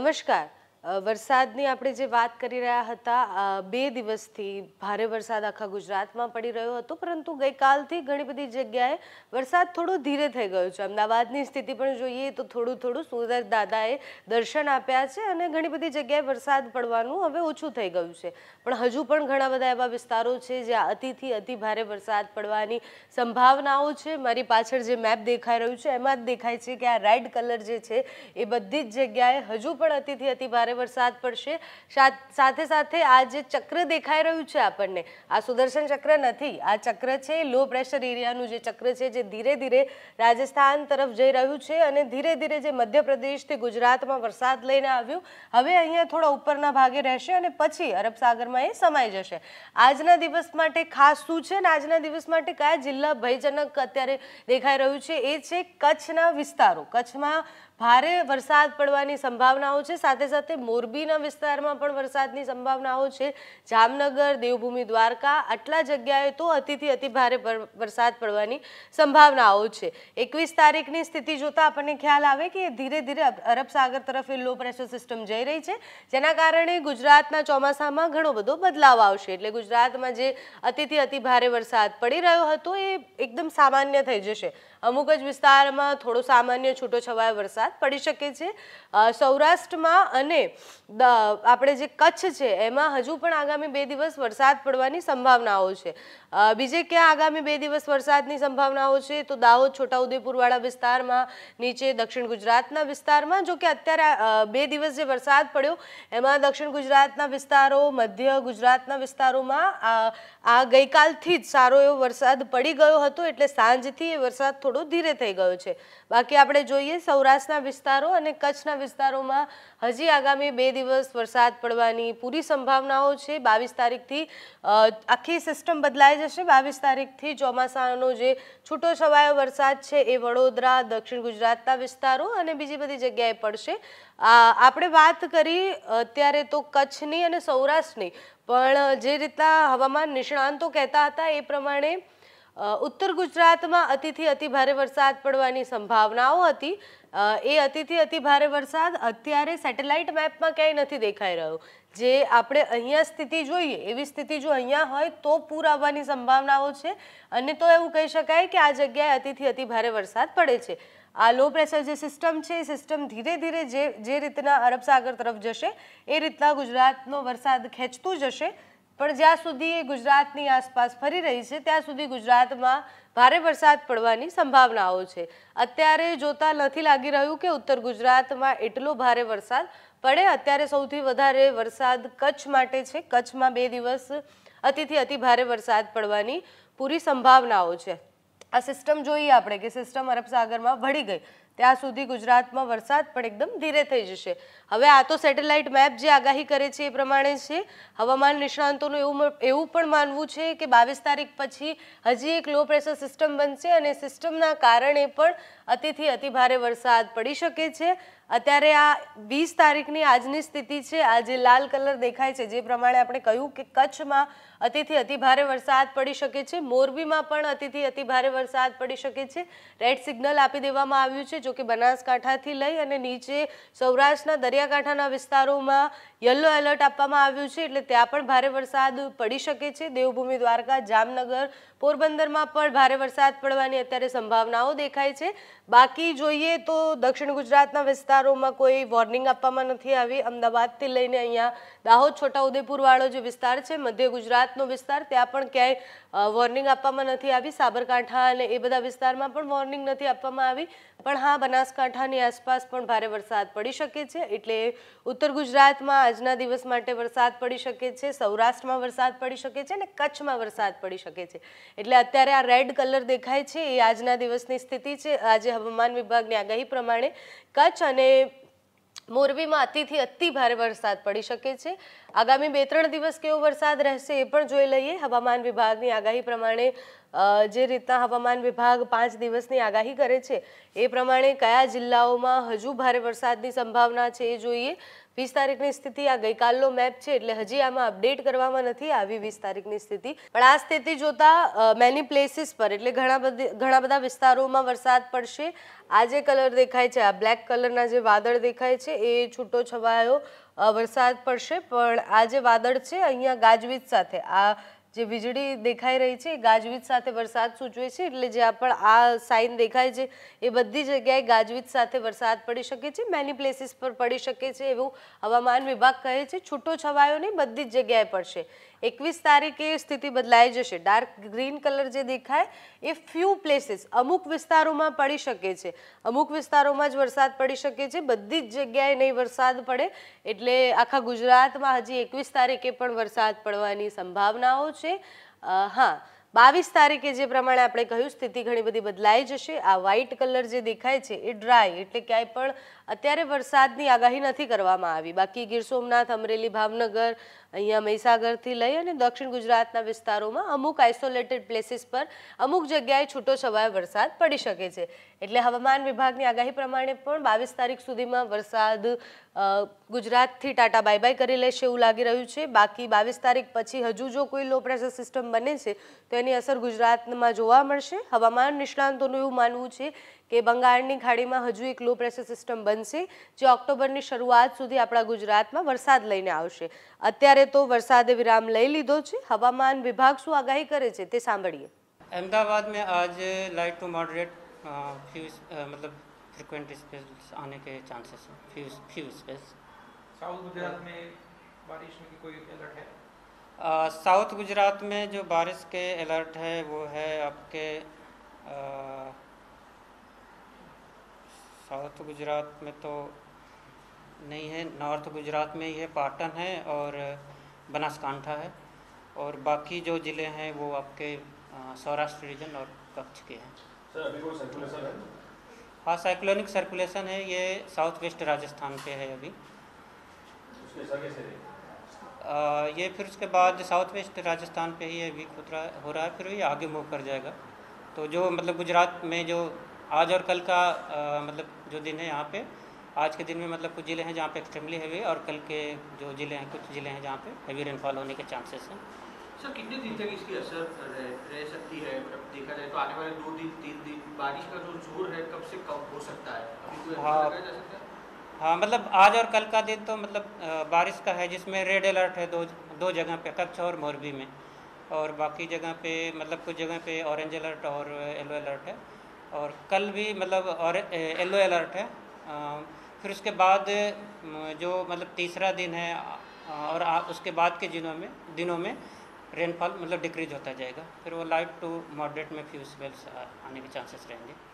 નમસ્કાર વરસાદની આપણે જે વાત કરી રહ્યા હતા બે દિવસથી ભારે વરસાદ આખા ગુજરાતમાં પડી રહ્યો હતો પરંતુ ગઈકાલથી ઘણી બધી જગ્યાએ વરસાદ થોડો ધીરે થઈ ગયો છે અમદાવાદની સ્થિતિ પણ જોઈએ તો થોડું થોડું સુંદર દાદાએ દર્શન આપ્યા છે અને ઘણી બધી જગ્યાએ વરસાદ પડવાનું હવે ઓછું થઈ ગયું છે પણ હજુ પણ ઘણા બધા એવા વિસ્તારો છે જ્યાં અતિથી અતિ ભારે વરસાદ પડવાની સંભાવનાઓ છે મારી પાછળ જે મેપ દેખાઈ રહ્યું છે એમાં જ દેખાય છે કે આ રેડ કલર જે છે એ બધી જ જગ્યાએ હજુ પણ અતિથી અતિ ભારે વરસાદ પડશે સાથે સાથે આ જે ચક્ર દેખાઈ રહ્યું છે આપણને આ સુદર્શન ચક્ર નથી આ ચક્ર છે લો પ્રેશર એરિયાનું જે ચક્ર છે જે ધીરે ધીરે રાજસ્થાન તરફ જઈ રહ્યું છે અને ધીરે ધીરે જે મધ્યપ્રદેશથી ગુજરાતમાં વરસાદ લઈને આવ્યું હવે અહીંયા થોડા ઉપરના ભાગે રહેશે અને પછી અરબસાગરમાં એ સમાઈ જશે આજના દિવસ માટે ખાસ શું છે અને આજના દિવસ માટે કયા જિલ્લા ભયજનક અત્યારે દેખાઈ રહ્યું છે એ છે કચ્છના વિસ્તારો કચ્છમાં ભારે વરસાદ પડવાની સંભાવનાઓ છે સાથે સાથે મોરબીના વિસ્તારમાં પણ વરસાદની સંભાવનાઓ છે જામનગર દેવભૂમિ દ્વારકા આટલા જગ્યાએ તો અતિથી અતિ ભારે વરસાદ પડવાની સંભાવનાઓ છે એકવીસ તારીખની સ્થિતિ જોતાં આપણને ખ્યાલ આવે કે ધીરે ધીરે અરબ સાગર તરફ એ લો પ્રેશર સિસ્ટમ જઈ રહી છે જેના કારણે ગુજરાતના ચોમાસામાં ઘણો બધો બદલાવ આવશે એટલે ગુજરાતમાં જે અતિથી અતિ ભારે વરસાદ પડી રહ્યો હતો એ એકદમ સામાન્ય થઈ જશે અમુક જ વિસ્તારમાં થોડો સામાન્ય છૂટો છવાયો વરસાદ પડી શકે છે સૌરાષ્ટ્રમાં અને આપણે જે કચ્છ છે એમાં હજુ પણ આગામી બે દિવસ વરસાદ પડવાની સંભાવનાઓ છે બીજે ક્યાં આગામી બે દિવસ વરસાદની સંભાવનાઓ છે તો દાહોદ છોટાઉદેપુરવાળા વિસ્તારમાં નીચે દક્ષિણ ગુજરાતના વિસ્તારમાં જો કે અત્યારે બે દિવસ જે વરસાદ પડ્યો એમાં દક્ષિણ ગુજરાતના વિસ્તારો મધ્ય ગુજરાતના વિસ્તારોમાં આ ગઈકાલથી જ સારો એવો વરસાદ પડી ગયો હતો એટલે સાંજથી એ વરસાદ થોડો ધીરે થઈ ગયો છે બાકી આપણે જોઈએ સૌરાષ્ટ્ર આસપાસના વિસ્તારો અને કચ્છના વિસ્તારોમાં હજી આગામી બે દિવસ વરસાદ પડવાની પૂરી સંભાવનાઓ છે બાવીસ તારીખથી આખી સિસ્ટમ બદલાઈ જશે બાવીસ તારીખથી ચોમાસાનો જે છૂટો છવાયો વરસાદ છે એ વડોદરા દક્ષિણ ગુજરાતના વિસ્તારો અને બીજી બધી જગ્યાએ પડશે આપણે વાત કરી અત્યારે તો કચ્છની અને સૌરાષ્ટ્રની પણ જે રીતના હવામાન નિષ્ણાંતો કહેતા હતા એ પ્રમાણે ઉત્તર ગુજરાતમાં અતિથી અતિ ભારે વરસાદ પડવાની સંભાવનાઓ હતી એ અતિથી અતિ ભારે વરસાદ અત્યારે સેટેલાઇટ મેપમાં ક્યાંય નથી દેખાઈ રહ્યો જે આપણે અહીંયા સ્થિતિ જોઈએ એવી સ્થિતિ જો અહીંયા હોય તો પૂર આવવાની સંભાવનાઓ છે અને તો એવું કહી શકાય કે આ જગ્યાએ અતિથી અતિ ભારે વરસાદ પડે છે આ લો પ્રેશર જે સિસ્ટમ છે એ સિસ્ટમ ધીરે ધીરે જે જે રીતના અરબ સાગર તરફ જશે એ રીતના ગુજરાતનો વરસાદ ખેંચતું જશે પણ જ્યાં સુધી એ ગુજરાતની આસપાસ ફરી રહી છે ત્યાં સુધી ગુજરાતમાં ભારે વરસાદ પડવાની સંભાવનાઓ છે અત્યારે જોતા નથી લાગી રહ્યું કે ઉત્તર ગુજરાતમાં એટલો ભારે વરસાદ પડે અત્યારે સૌથી વધારે વરસાદ કચ્છ માટે છે કચ્છમાં બે દિવસ અતિથી અતિ ભારે વરસાદ પડવાની પૂરી સંભાવનાઓ છે આ સિસ્ટમ જોઈએ આપણે કે સિસ્ટમ અરબસાગરમાં સાગરમાં વળી ગઈ ત્યાં સુધી ગુજરાતમાં વરસાદ પણ એકદમ ધીરે થઈ જશે હવે આ તો સેટેલાઇટ મેપ જે આગાહી કરે છે એ પ્રમાણે છે હવામાન નિષ્ણાંતોનું એવું એવું પણ માનવું છે કે બાવીસ તારીખ પછી હજી એક લો પ્રેશર સિસ્ટમ બનશે અને સિસ્ટમના કારણે પણ અતિથી અતિભારે વરસાદ પડી શકે છે અત્યારે આ વીસ તારીખની આજની સ્થિતિ છે આ જે લાલ કલર દેખાય છે જે પ્રમાણે આપણે કહ્યું કે કચ્છમાં અતિથી અતિભારે વરસાદ પડી શકે છે મોરબીમાં પણ અતિથી અતિભારે વરસાદ પડી શકે છે રેડ સિગ્નલ આપી દેવામાં આવ્યું છે જોકે બનાસકાંઠાથી લઈ અને નીચે સૌરાષ્ટ્રના દરિયાકાંઠાના વિસ્તારોમાં યલો એલર્ટ આપવામાં આવ્યું છે એટલે ત્યાં પણ ભારે વરસાદ પડી શકે છે દેવભૂમિ દ્વારકા જામનગર પોરબંદરમાં પણ ભારે વરસાદ પડવાની અત્યારે સંભાવનાઓ દેખાય છે બાકી જોઈએ તો દક્ષિણ ગુજરાતના વિસ્તારોમાં કોઈ વોર્નિંગ આપવામાં નથી આવી અમદાવાદથી લઈને અહીંયા દાહોદ છોટાઉદેપુરવાળો જે વિસ્તાર છે મધ્ય ગુજરાતનો વિસ્તાર ત્યાં પણ ક્યાંય વોર્નિંગ આપવામાં નથી આવી સાબરકાંઠા અને એ બધા વિસ્તારમાં પણ વોર્નિંગ નથી આપવામાં આવી પણ હા બનાસકાંઠાની આસપાસ પણ ભારે વરસાદ પડી શકે છે એટલે ઉત્તર ગુજરાતમાં આજના દિવસ માટે વરસાદ પડી શકે છે સૌરાષ્ટ્રમાં વરસાદ પડી શકે છે અને કચ્છમાં વરસાદ પડી શકે છે એટલે અત્યારે આ રેડ કલર દેખાય છે એ આજના દિવસની સ્થિતિ છે આજે હવામાન વિભાગની આગાહી પ્રમાણે કચ્છ અને મોરબીમાં અતિથી અતિ ભારે વરસાદ પડી શકે છે આગામી બે ત્રણ દિવસ કેવો વરસાદ રહેશે એ પણ જોઈ લઈએ હવામાન વિભાગની આગાહી પ્રમાણે જે રીતના હવામાન વિભાગ પાંચ દિવસની આગાહી કરે છે એ પ્રમાણે કયા જિલ્લાઓમાં હજુ ભારે વરસાદની સંભાવના છે એ જોઈએ વીસ તારીખની સ્થિતિ આ ગઈકાલનો મેપ છે એટલે હજી આમાં અપડેટ કરવામાં નથી આવી વીસ તારીખની સ્થિતિ પણ આ સ્થિતિ જોતા મેની પ્લેસીસ પર એટલે ઘણા બધી ઘણા બધા વિસ્તારોમાં વરસાદ પડશે આ જે કલર દેખાય છે આ બ્લેક કલરના જે વાદળ દેખાય છે એ છૂટો છવાયો વરસાદ પડશે પણ આ જે વાદળ છે અહીંયા ગાજવીજ સાથે આ જે વીજળી દેખાઈ રહી છે ગાજવીજ સાથે વરસાદ સૂચવે છે એટલે જે પણ આ સાઇન દેખાય છે એ બધી જગ્યાએ ગાજવીજ સાથે વરસાદ પડી શકે છે મેની પ્લેસીસ પર પડી શકે છે એવું હવામાન વિભાગ કહે છે છૂટો છવાયો નહીં બધી જ જગ્યાએ પડશે એકવીસ તારીખે સ્થિતિ બદલાઈ જશે ડાર્ક ગ્રીન કલર જે દેખાય એ ફ્યુ પ્લેસીસ અમુક વિસ્તારોમાં પડી શકે છે અમુક વિસ્તારોમાં જ વરસાદ પડી શકે છે બધી જ જગ્યાએ નહીં વરસાદ પડે એટલે આખા ગુજરાતમાં હજી એકવીસ તારીખે પણ વરસાદ પડવાની સંભાવનાઓ છે હા બાવીસ તારીખે જે પ્રમાણે આપણે કહ્યું સ્થિતિ ઘણી બધી બદલાઈ જશે આ વ્હાઇટ કલર જે દેખાય છે એ ડ્રાય એટલે ક્યાંય પણ અત્યારે વરસાદની આગાહી નથી કરવામાં આવી બાકી ગીર સોમનાથ અમરેલી ભાવનગર અહીંયા મહીસાગરથી લઈ અને દક્ષિણ ગુજરાતના વિસ્તારોમાં અમુક આઇસોલેટેડ પ્લેસીસ પર અમુક જગ્યાએ છૂટો છવાયો વરસાદ પડી શકે છે એટલે હવામાન વિભાગની આગાહી પ્રમાણે પણ બાવીસ તારીખ સુધીમાં વરસાદ ગુજરાતથી ટાટા બાય બાય કરી લેશે એવું લાગી રહ્યું છે બાકી બાવીસ તારીખ પછી હજુ જો કોઈ લો પ્રેશર સિસ્ટમ બને છે તો એની અસર ગુજરાતમાં જોવા મળશે હવામાન નિષ્ણાંતોનું એવું માનવું છે કે બંગાળની ખાડીમાં હજુ એક લો પ્રેશર સિસ્ટમ બનશે જે ઓક્ટોબરની શરૂઆત સુધી આપણા ગુજરાતમાં વરસાદ લઈને આવશે અત્યારે તો વરસાદે વિરામ લઈ લીધો છે હવામાન વિભાગ શું આગાહી કરે છે તે સાંભળીએ અમદાવાદ મેં આજ લાઇટ ટુ मॉडरेट ફ્યુઝ મતલબ फ्रिक्वेंट स्पेस आने के चांसेस ફ્યુઝ few few spells south Gujarat में बारिश में कोई अलर्ट है साउथ गुजरात में जो बारिश के अलर्ट है वो है साउथ तो गुजरात में तो नहीं है नॉर्थ गुजरात में यह पाटन है और बनासकांठा है और बाकी जो ज़िले हैं वो आपके सौराष्ट्र रीजन और कच्छ के हैं हाँ साइक्लोनिक सर्कुलेशन है ये साउथ वेस्ट राजस्थान पे है अभी आ, ये फिर उसके बाद साउथ वेस्ट राजस्थान पे ही अभी वीक हो रहा है फिर ये आगे मूव कर जाएगा तो जो मतलब गुजरात में जो आज और कल का आ, मतलब जो दिन है यहाँ पे आज के दिन में मतलब कुछ ज़िले हैं जहाँ पे एक्सट्रीमली हैवी और कल के जो ज़िले हैं कुछ ज़िले हैं जहाँ पे हैवी रेनफॉल होने के चांसेस हैं सर कितने दिन तक इसकी असर रह, रह सकती है मतलब देखा जाए तो आने वाले दो दिन तीन दिन बारिश का जो जोर है कब से कब हो सकता है अभी तो हाँ हाँ मतलब आज और कल का दिन तो मतलब बारिश का है जिसमें रेड अलर्ट है दो दो जगह पे कच्छ और मोरबी में और बाकी जगह पे मतलब कुछ जगह पे ऑरेंज अलर्ट और येलो अलर्ट है और कल भी मतलब और येलो अलर्ट है फिर उसके बाद जो मतलब तीसरा दिन है और उसके बाद के दिनों में दिनों में रेनफॉल मतलब डिक्रीज होता जाएगा फिर वो लाइट टू मॉडरेट में फ्यूज वेल्स आने के चांसेस रहेंगे